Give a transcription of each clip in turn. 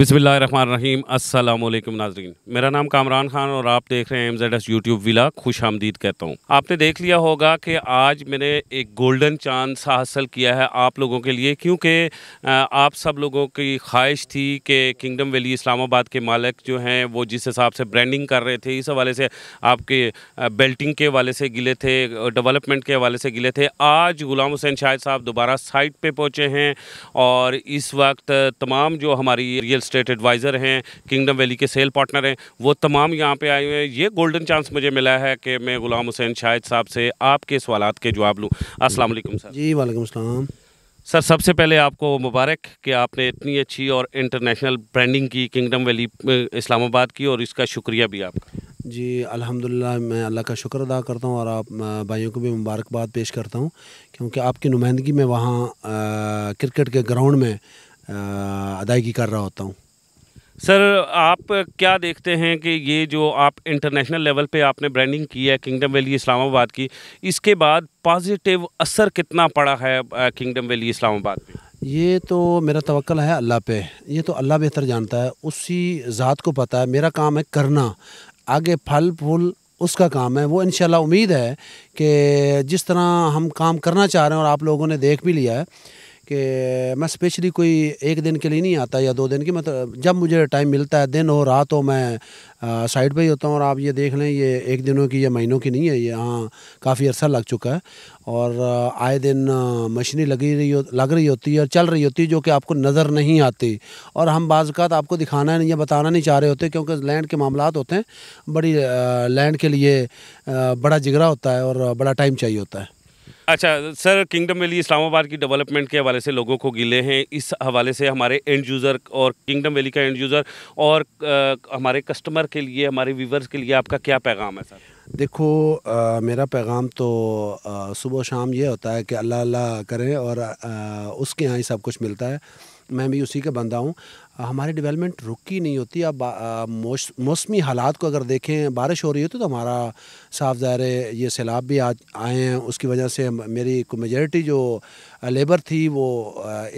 रहीम अल्लाम नाजरीन मेरा नाम कामरान खान और आप देख रहे हैं एम जेड एस यूट्यूब विला खुश आमदीद कहता हूँ आपने देख लिया होगा कि आज मैंने एक गोल्डन चांस हासिल किया है आप लोगों के लिए क्योंकि आप सब लोगों की ख्वाहिश थी कि किंगडम वैली इस्लामाबाद के मालिक जो हैं वो जिस हिसाब से ब्रांडिंग कर रहे थे इस हवाले से आपके बेल्टिंग के हवाले से गिले थे डेवलपमेंट के हवाले से गिले थे आज ग़ुलाम हुसैन शाहिद साहब दोबारा साइट पर पहुँचे हैं और इस वक्त तमाम जो हमारी रियल स्टेट एडवाइज़र हैं किंगडम वैली के सेल पार्टनर हैं वो तमाम यहाँ पे आए हुए हैं ये गोल्डन चांस मुझे मिला है कि मैं गुलाम हुसैन शाहिद साहब से आपके सवाल के जवाब लूँ असल सर जी वालेकुम सर सबसे पहले आपको मुबारक कि आपने इतनी अच्छी और इंटरनेशनल ब्रांडिंग की किंगडम वैली इस्लामाबाद की और इसका शुक्रिया भी आपका जी अल्हम्दुलिल्लाह मैं अल्लाह का शुक्र अदा करता हूँ और आप भाइयों को भी मुबारकबाद पेश करता हूँ क्योंकि आपकी नुमाइंदगी में वहाँ क्रिकेट के ग्राउंड में अदायगी कर रहा होता हूँ सर आप क्या देखते हैं कि ये जो आप इंटरनेशनल लेवल पे आपने ब्रांडिंग की है किंगडम वैली इस्लामाबाद की इसके बाद पॉजिटिव असर कितना पड़ा है किंगडम वैली इस्लामाबाद में ये तो मेरा तवक्ल है अल्लाह पे ये तो अल्लाह बेहतर जानता है उसी ज़ात को पता है मेरा काम है करना आगे फल फूल उसका काम है वो इन उम्मीद है कि जिस तरह हम काम करना चाह रहे हैं और आप लोगों ने देख भी लिया है कि मैं स्पेशली कोई एक दिन के लिए नहीं आता या दो दिन की मतलब जब मुझे टाइम मिलता है दिन हो रात हो मैं साइड पे ही होता हूँ और आप ये देख लें ये एक दिनों की या महीनों की नहीं है ये हाँ काफ़ी अर्सा लग चुका है और आए दिन मशीनी लगी रही हो लग रही होती है और चल रही होती है जो कि आपको नज़र नहीं आती और हम बाज़ आपको दिखाना नहीं या बताना नहीं चाह रहे होते क्योंकि लैंड के मामला होते हैं बड़ी लैंड के लिए बड़ा जिगरा होता है और बड़ा टाइम चाहिए होता है अच्छा सर किंगडम वैली इस्लामाबाद की डेवलपमेंट के हवाले से लोगों को गिले हैं इस हवाले से हमारे एंड यूज़र और किंगडम वैली का एंड यूज़र और आ, हमारे कस्टमर के लिए हमारे व्यूवर्स के लिए आपका क्या पैगाम है सर देखो आ, मेरा पैगाम तो सुबह शाम ये होता है कि अल्लाह अल्लाह करें और आ, उसके यहाँ ही सब कुछ मिलता है मैं भी उसी का बंदा हूँ हमारी डेवलपमेंट रुकी नहीं होती अब मौसमी हालात को अगर देखें बारिश हो रही होती तो, तो हमारा साफ ज़ाहिर है ये सैलाब भी आज आए हैं उसकी वजह से मेरी मेजॉरिटी जो लेबर थी वो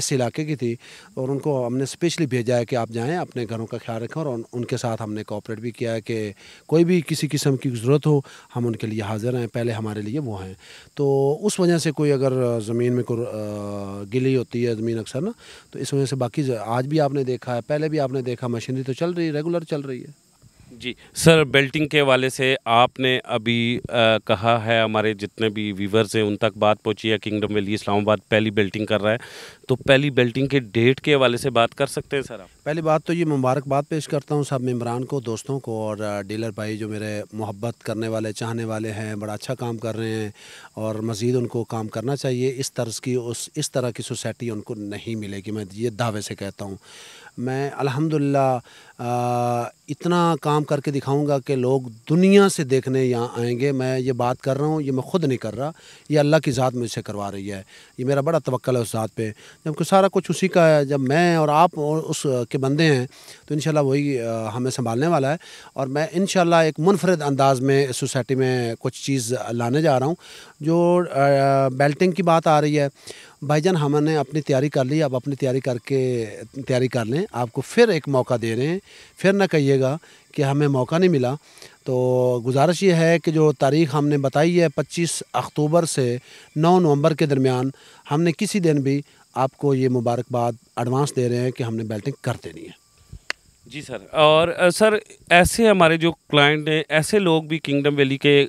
इस इलाके की थी और उनको हमने स्पेशली भेजा है कि आप जाएं अपने घरों का ख्याल रखें और उन, उनके साथ हमने कॉपरेट भी किया है कि कोई भी किसी किस्म की ज़रूरत हो हम उनके लिए हाज़िर हैं पहले हमारे लिए वो हैं तो उस वजह से कोई अगर ज़मीन में कोई गिली होती है ज़मीन अक्सर ना तो इस वजह से बाकी आज भी आपने देखा देखा है पहले भी आपने देखा मशीनरी तो चल रही है रेगुलर चल रही है जी सर बेल्टिंग के वाले से आपने अभी आ, कहा है हमारे जितने भी व्यूवर्स हैं उन तक बात पहुंची है किंगडम वैली इस्लामाबाद पहली बेल्टिंग कर रहा है तो पहली बेल्टिंग के डेट के हवाले से बात कर सकते हैं सर आप पहली बात तो ये मुबारकबाद पेश करता हूँ सब इमरान को दोस्तों को और डीलर भाई जो मेरे मोहब्बत करने वाले चाहने वाले हैं बड़ा अच्छा काम कर रहे हैं और मज़ीद उनको काम करना चाहिए इस तर्ज की उस इस तरह की सोसाइटी उनको नहीं मिलेगी मैं ये दावे से कहता हूँ मैं अलहमदिल्ला इतना काम करके दिखाऊंगा कि लोग दुनिया से देखने यहाँ आएंगे मैं ये बात कर रहा हूँ ये मैं ख़ुद नहीं कर रहा ये अल्लाह की ज़ात मुझसे करवा रही है ये मेरा बड़ा तवक्ल है उस ज़ात पे जबकि सारा कुछ उसी का है जब मैं और आप और उस के बंदे हैं तो इन वही हमें संभालने वाला है और मैं इन एक मुनफरद अंदाज में सोसाइटी में कुछ चीज़ लाने जा रहा हूँ जो बेल्टिंग की बात आ रही है भाईजान हमने अपनी तैयारी कर ली अब अपनी तैयारी करके तैयारी कर लें आपको फिर एक मौका दे रहे हैं फिर ना कहिएगा कि हमें मौका नहीं मिला तो गुजारिश ये है कि जो तारीख हमने बताई है 25 अक्टूबर से 9 नवंबर के दरमियान हमने किसी दिन भी आपको ये मुबारकबाद एडवांस दे रहे हैं कि हमने बेल्टिंग कर देनी है जी सर और सर ऐसे हमारे जो क्लाइंट हैं ऐसे लोग भी किंगडम वैली के आ,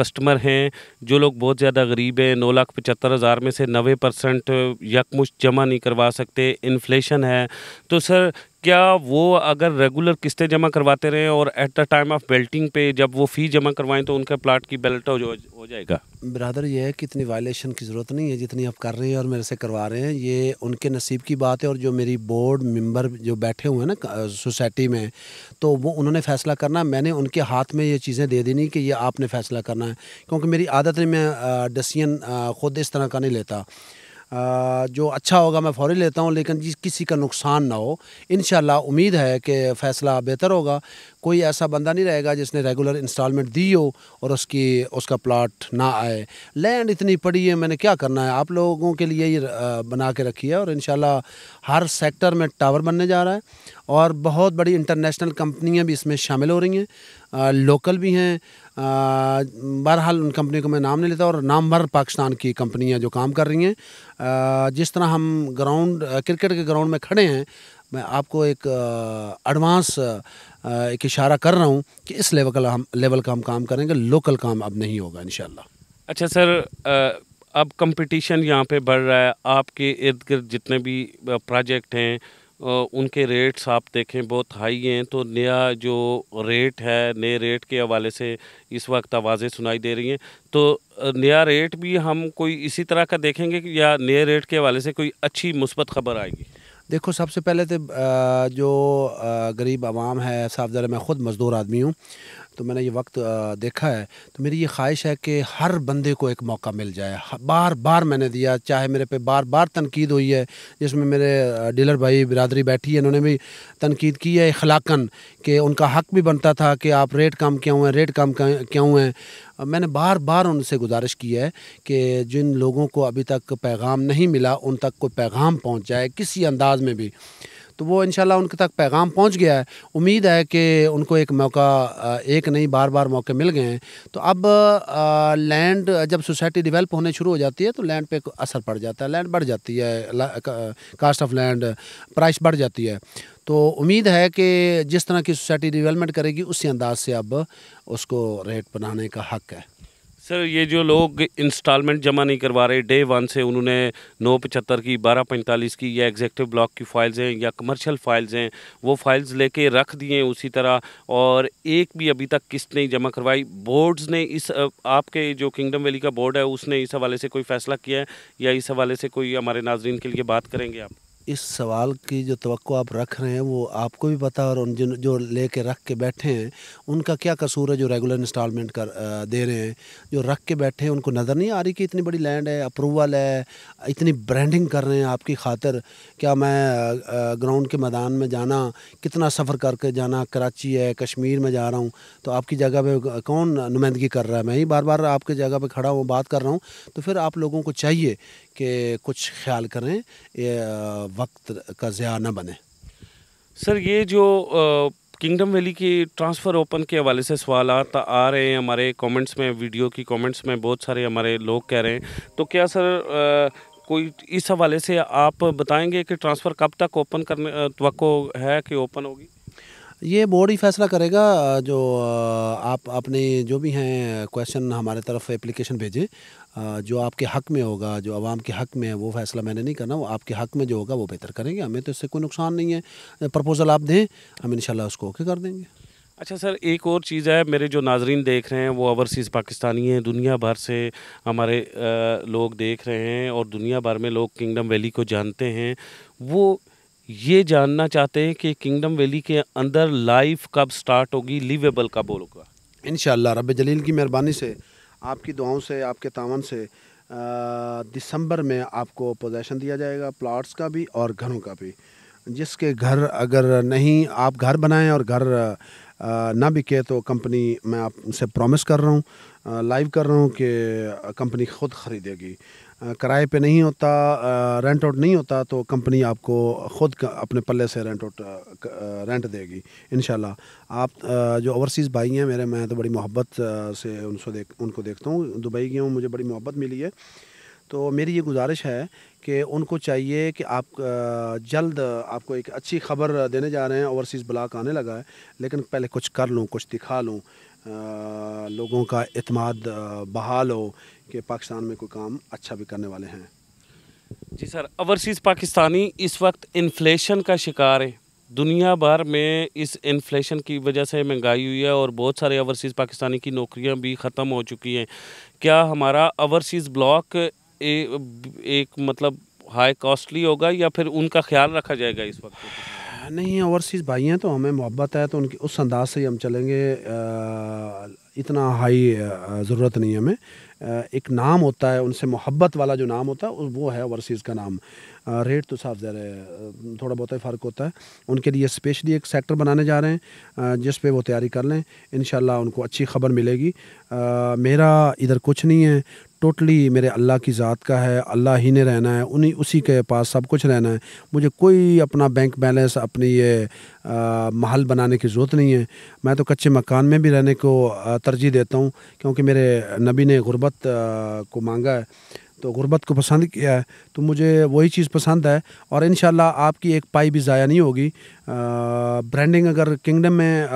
कस्टमर हैं जो लोग बहुत ज़्यादा गरीब हैं नौ लाख पचहत्तर हज़ार में से नबे परसेंट यकमुश जमा नहीं करवा सकते इन्फ्लेशन है तो सर क्या वो अगर रेगुलर किस्तें जमा करवाते रहें और at the time of balloting पे जब वो फ़ी जमा करवाएं तो उनके प्लाट की बेल्ट हो, जाएगा ब्रदर ये है कि इतनी वायलेशन की ज़रूरत नहीं है जितनी आप कर रहे हैं और मेरे से करवा रहे हैं ये उनके नसीब की बात है और जो मेरी बोर्ड मेंबर जो बैठे हुए हैं ना सोसाइटी में तो वो उन्होंने फ़ैसला करना मैंने उनके हाथ में ये चीज़ें दे देनी कि ये आपने फ़ैसला करना है क्योंकि मेरी आदत है मैं डसियन ख़ुद इस तरह का नहीं लेता जो अच्छा होगा मैं फौरी लेता हूँ लेकिन जिस किसी का नुकसान ना हो इन उम्मीद है कि फ़ैसला बेहतर होगा कोई ऐसा बंदा नहीं रहेगा जिसने रेगुलर इंस्टॉलमेंट दी हो और उसकी उसका प्लाट ना आए लैंड इतनी पड़ी है मैंने क्या करना है आप लोगों के लिए ये बना के रखी है और इन हर सेक्टर में टावर बनने जा रहा है और बहुत बड़ी इंटरनेशनल कंपनियां भी इसमें शामिल हो रही हैं लोकल भी हैं बहरहाल उन कंपनियों को मैं नाम नहीं लेता और नाम भर पाकिस्तान की कंपनियां जो काम कर रही हैं जिस तरह हम ग्राउंड क्रिकेट के ग्राउंड में खड़े हैं मैं आपको एक एडवांस एक इशारा कर रहा हूँ कि इस लेवल का हम लेवल का हम काम करेंगे लोकल काम अब नहीं होगा इन अच्छा सर आ, अब कंपटीशन यहाँ पे बढ़ रहा है आपके इर्द गिर्द जितने भी प्रोजेक्ट हैं उनके रेट्स आप देखें बहुत हाई हैं तो नया जो रेट है नए रेट के हवाले से इस वक्त आवाज़ें सुनाई दे रही हैं तो नया रेट भी हम कोई इसी तरह का देखेंगे या नए रेट के हवाले से कोई अच्छी मुस्बत खबर आएगी देखो सबसे पहले तो जो गरीब आवाम है साफ ज़रा मैं ख़ुद मज़दूर आदमी हूँ तो मैंने ये वक्त देखा है तो मेरी ये ख्वाहिश है कि हर बंदे को एक मौका मिल जाए बार बार मैंने दिया चाहे मेरे पे बार बार तनकीद हुई है जिसमें मेरे डीलर भाई बिरादरी बैठी है इन्होंने भी तनकीद की है अखलाकन कि उनका हक भी बनता था कि आप रेट कम क्यों हैं रेट कम क्यों हैं मैंने बार बार उनसे गुजारिश की है कि जिन लोगों को अभी तक पैगाम नहीं मिला उन तक कोई पैगाम पहुँच जाए किसी अंदाज में भी तो वो इन उनके तक पैगाम पहुँच गया है उम्मीद है कि उनको एक मौका एक नहीं बार बार मौके मिल गए हैं तो अब लैंड जब सोसाइटी डिवेल्प होने शुरू हो जाती है तो लैंड पे असर पड़ जाता है लैंड बढ़ जाती है कास्ट ऑफ लैंड प्राइस बढ़ जाती है तो उम्मीद है कि जिस तरह की सोसाइटी डेवलपमेंट करेगी उसी अंदाज से अब उसको रेट बनाने का हक है सर ये जो लोग इंस्टॉलमेंट जमा नहीं करवा रहे डे वन से उन्होंने नौ पचहत्तर की बारह पैंतालीस की या एग्जेक्टिव ब्लॉक की फाइल्स हैं या कमर्शियल फाइल्स हैं वो फाइल्स लेके रख दिए उसी तरह और एक भी अभी तक किस्त नहीं जमा करवाई बोर्ड्स ने इस आपके जो किंगडम वैली का बोर्ड है उसने इस हवाले से कोई फ़ैसला किया है या इस हवाले से कोई हमारे नाजरन के लिए बात करेंगे आप इस सवाल की जो तो आप रख रहे हैं वो आपको भी पता और उन जिन जो ले कर रख के बैठे हैं उनका क्या कसूर है जो रेगुलर इंस्टॉलमेंट कर दे रहे हैं जो रख के बैठे हैं उनको नज़र नहीं आ रही कि इतनी बड़ी लैंड है अप्रूवल है इतनी ब्रांडिंग कर रहे हैं आपकी खातर क्या मैं ग्राउंड के मैदान में जाना कितना सफ़र करके जाना कराची है कश्मीर में जा रहा हूँ तो आपकी जगह पर कौन नुमाइंदगी कर रहा है मैं ही बार बार आपकी जगह पर खड़ा हूँ बात कर रहा हूँ तो फिर आप लोगों को चाहिए कि कुछ ख्याल करें वक्त का ज़्या न बने सर ये जो किंगडम वैली की ट्रांसफ़र ओपन के हवाले से सवाल आ रहे हैं हमारे कमेंट्स में वीडियो की कमेंट्स में बहुत सारे हमारे लोग कह रहे हैं तो क्या सर आ, कोई इस हवाले से आप बताएंगे कि ट्रांसफ़र कब तक ओपन करने तो है कि ओपन होगी ये बोर्ड ही फैसला करेगा जो आप अपने जो भी हैं क्वेश्चन हमारे तरफ एप्लीकेशन भेजें जो आपके हक में होगा जो आवाम के हक में है वो फैसला मैंने नहीं करना वो आपके हक में जो होगा वो बेहतर करेंगे हमें तो इससे कोई नुकसान नहीं है प्रपोज़ल आप दें हम इन उसको ओके कर देंगे अच्छा सर एक और चीज़ है मेरे जो नाजरीन देख रहे हैं वो ओवरसीज़ पाकिस्तानी हैं दुनिया भर से हमारे लोग देख रहे हैं और दुनिया भर में लोग किंगडम वैली को जानते हैं वो ये जानना चाहते हैं कि किंगडम वैली के अंदर लाइफ कब स्टार्ट होगी लिवेबल कब होगा इन रब जलील की मेहरबानी से आपकी दुआओं से आपके तावन से दिसंबर में आपको पोजेशन दिया जाएगा प्लाट्स का भी और घरों का भी जिसके घर अगर नहीं आप घर बनाएं और घर ना बिके तो कंपनी मैं आपसे प्रॉमिस कर रहा हूँ लाइव कर रहा हूँ कि कंपनी ख़ुद ख़रीदेगी किराए पे नहीं होता रेंट आउट नहीं होता तो कंपनी आपको ख़ुद अपने पल्ले से रेंट आउट रेंट देगी इन आप जो ओवरसीज़ भाई हैं मेरे मैं तो बड़ी मोहब्बत से उनसे देख उनको देखता हूँ दुबई गया हूँ मुझे बड़ी मोहब्बत मिली है तो मेरी ये गुजारिश है कि उनको चाहिए कि आप जल्द आपको एक अच्छी खबर देने जा रहे हैं ओवरसीज़ ब्लाक आने लगा है लेकिन पहले कुछ कर लूँ कुछ दिखा लूँ लोगों का अतमाद बहाल हो कि पाकिस्तान में कोई काम अच्छा भी करने वाले हैं जी सर ओवरसीज़ पाकिस्तानी इस वक्त इन्फ्लेशन का शिकार है दुनिया भर में इस इन्फ्लेशन की वजह से महंगाई हुई है और बहुत सारे ओवरसीज़ पाकिस्तानी की नौकरियां भी ख़त्म हो चुकी हैं क्या हमारा ओवरसीज़ ब्लॉक एक मतलब हाई कॉस्टली होगा या फिर उनका ख्याल रखा जाएगा इस वक्त नहीं ओवरसीज़ भाई हैं तो हमें मोहब्बत है तो उनकी उस अंदाज से ही हम चलेंगे इतना हाई ज़रूरत नहीं है हमें एक नाम होता है उनसे मोहब्बत वाला जो नाम होता है वो है ओवरसीज़ का नाम रेट तो साफ ज़रा थोड़ा बहुत ही फ़र्क होता है उनके लिए स्पेशली एक सेक्टर बनाने जा रहे हैं जिस पे वो तैयारी कर लें इन उनको अच्छी खबर मिलेगी आ, मेरा इधर कुछ नहीं है टोटली मेरे अल्लाह की ज़ात का है अल्लाह ही ने रहना है उन्हीं उसी के पास सब कुछ रहना है मुझे कोई अपना बैंक बैलेंस अपनी ये आ, महल बनाने की ज़रूरत नहीं है मैं तो कच्चे मकान में भी रहने को तरजीह देता हूँ क्योंकि मेरे नबी ने गुर्बत को मांगा है तो गुरबत को पसंद किया है तो मुझे वही चीज़ पसंद है और इन आपकी एक पाई भी ज़ाया नहीं होगी ब्रांडिंग अगर किंगडम में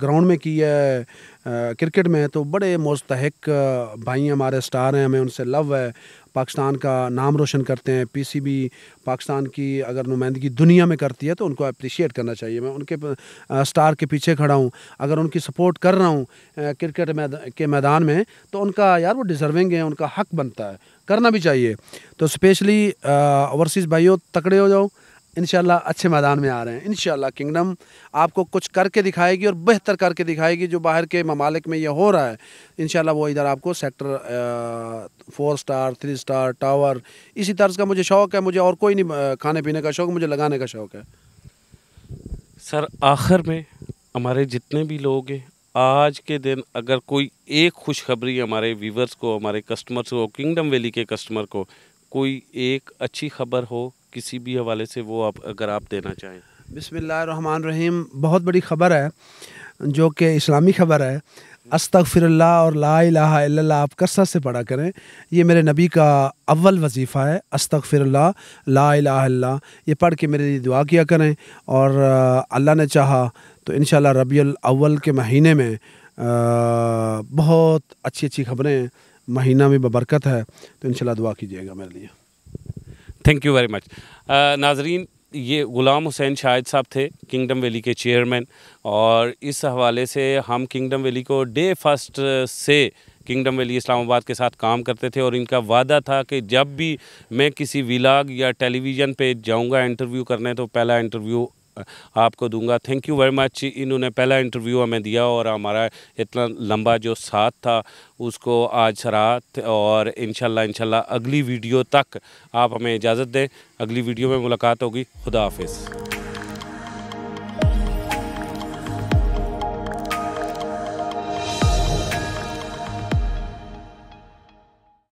ग्राउंड में की है क्रिकेट में तो बड़े मुस्तक भाई हमारे स्टार हैं हमें उनसे लव है पाकिस्तान का नाम रोशन करते हैं पीसीबी पाकिस्तान की अगर नुमाइंदगी दुनिया में करती है तो उनको अप्रिशिएट करना चाहिए मैं उनके स्टार के पीछे खड़ा हूँ अगर उनकी सपोर्ट कर रहा हूँ क्रिकेट मैद, के मैदान में तो उनका यार वो डिज़र्विंग है उनका हक बनता है करना भी चाहिए तो स्पेशली ओवरसीज़ भाइयों तकड़े हो जाओ इन अच्छे मैदान में आ रहे हैं इन किंगडम आपको कुछ करके दिखाएगी और बेहतर करके दिखाएगी जो बाहर के ममालिक में यह हो रहा है इन वो इधर आपको sector four star three star tower इसी तर्ज का मुझे शौक़ है मुझे और कोई नहीं खाने पीने का शौक़ मुझे लगाने का शौक़ है सर आखिर में हमारे जितने भी लोग हैं आज के दिन अगर कोई एक खुशखबरी हमारे व्यूवर्स को हमारे कस्टमर्स को किंगडम वैली के कस्टमर को कोई एक अच्छी खबर हो किसी भी हवाले से वो आप अगर आप देना चाहें बिसमान रहीम बहुत बड़ी खबर है जो कि इस्लामी खबर है अस्तफ़िरल्ला और ला इला आप कसरत से पढ़ा करें ये मेरे नबी का अव्वल वजीफ़ा है अस्तफ़िरल्ला ला इला ये पढ़ के मेरे लिए दुआ किया करें और अल्लाह ने चाहा तो इन रबी अव्वल के महीने में आ, बहुत अच्छी अच्छी खबरें महीना में बबरकत है तो इन दुआ कीजिएगा मेरे लिए थैंक यू वेरी मच नाजरीन ये ग़ुलाम हुसैन शाहिद साहब थे किंगडम वैली के चेयरमैन और इस हवाले से हम किंगडम वैली को डे फर्स्ट से किंगडम वैली इस्लामाबाद के साथ काम करते थे और इनका वादा था कि जब भी मैं किसी विलाग या टेलीविज़न पे जाऊंगा इंटरव्यू करने तो पहला इंटरव्यू आपको दूंगा थैंक यू वेरी मच इन्होंने पहला इंटरव्यू हमें दिया और हमारा इतना लंबा जो साथ था उसको आज रात और इन इनशाला अगली वीडियो तक आप हमें इजाज़त दें अगली वीडियो में मुलाकात होगी खुदा हाफिज़